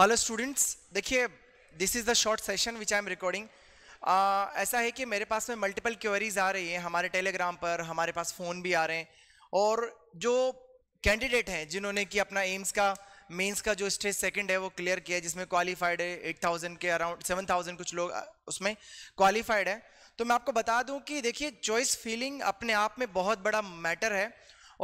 hello students देखिए this is the short session which I am recording ऐसा है कि मेरे पास में मल्टीपल क्वेरीज आ रही हैं हमारे टेलीग्राम पर हमारे पास फ़ोन भी आ रहे हैं और जो कैंडिडेट हैं जिन्होंने कि अपना एम्स का मेंस का जो स्टेज सेकंड है वो क्लियर किया है जिसमें क्वालिफाइड है एट थाउजेंड के अराउंड सेवन थाउजेंड कुछ लोग उसमें क्वालिफाइड है तो मैं आपको बता दूँ कि देखिए चॉइस फीलिंग अपने आप में बहुत बड़ा मैटर है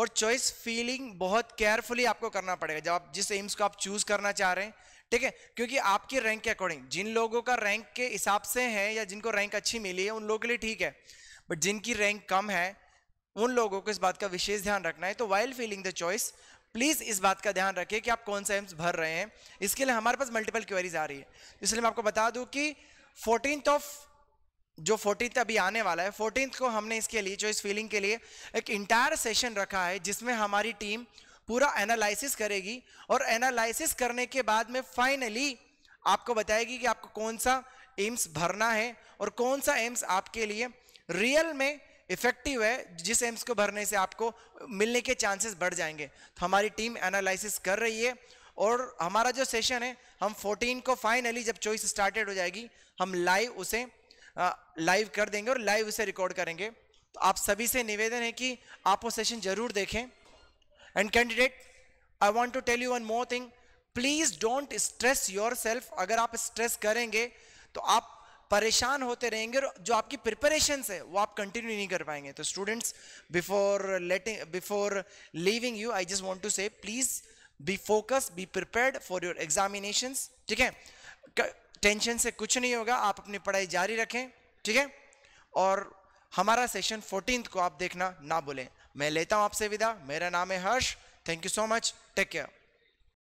और चॉइस फीलिंग बहुत केयरफुली आपको करना पड़ेगा जब आप जिस एम्स को आप चूज़ करना चाह रहे हैं ठीक है क्योंकि आपकी रैंक के अकॉर्डिंग जिन लोगों का रैंक के हिसाब से है या जिनको रैंक अच्छी मिली है उन लोगों के लिए ठीक है बट जिनकी रैंक कम है उन लोगों को इस बात का विशेष ध्यान रखना है तो while filling the choice please इस बात का ध्यान रखें कि आप कौन सा एम्स भर रहे हैं इसके लिए हमारे पास मल्टीपल क्वेरीज आ रही है इसलिए मैं आपको बता दूं कि फोर्टीन ऑफ जो फोर्टीन अभी आने वाला है फोर्टीन को हमने इसके लिए चॉइस फीलिंग के लिए एक इंटायर सेशन रखा है जिसमें हमारी टीम पूरा एनालिसिस करेगी और एनालिसिस करने के बाद में फाइनली आपको बताएगी कि आपको कौन सा एम्स भरना है और कौन सा एम्स आपके लिए रियल में इफेक्टिव है जिस एम्स को भरने से आपको मिलने के चांसेस बढ़ जाएंगे तो हमारी टीम एनालिसिस कर रही है और हमारा जो सेशन है हम 14 को फाइनली जब चॉइस स्टार्टेड हो जाएगी हम लाइव उसे लाइव कर देंगे और लाइव उसे रिकॉर्ड करेंगे तो आप सभी से निवेदन है कि आप वो सेशन जरूर देखें and candidate I want to tell you one more thing please don't stress yourself अगर आप स्ट्रेस करेंगे तो आप परेशान होते रहेंगे और जो आपकी प्रिपरेशन है वो आप कंटिन्यू नहीं कर पाएंगे तो students before letting before leaving you I just want to say please be focus be prepared for your examination ठीक है टेंशन से कुछ नहीं होगा आप अपनी पढ़ाई जारी रखें ठीक है और हमारा सेशन फोर्टीन को आप देखना ना भूलें मैं लेता हूं आपसे विदा मेरा नाम है Harsh thank you so much take care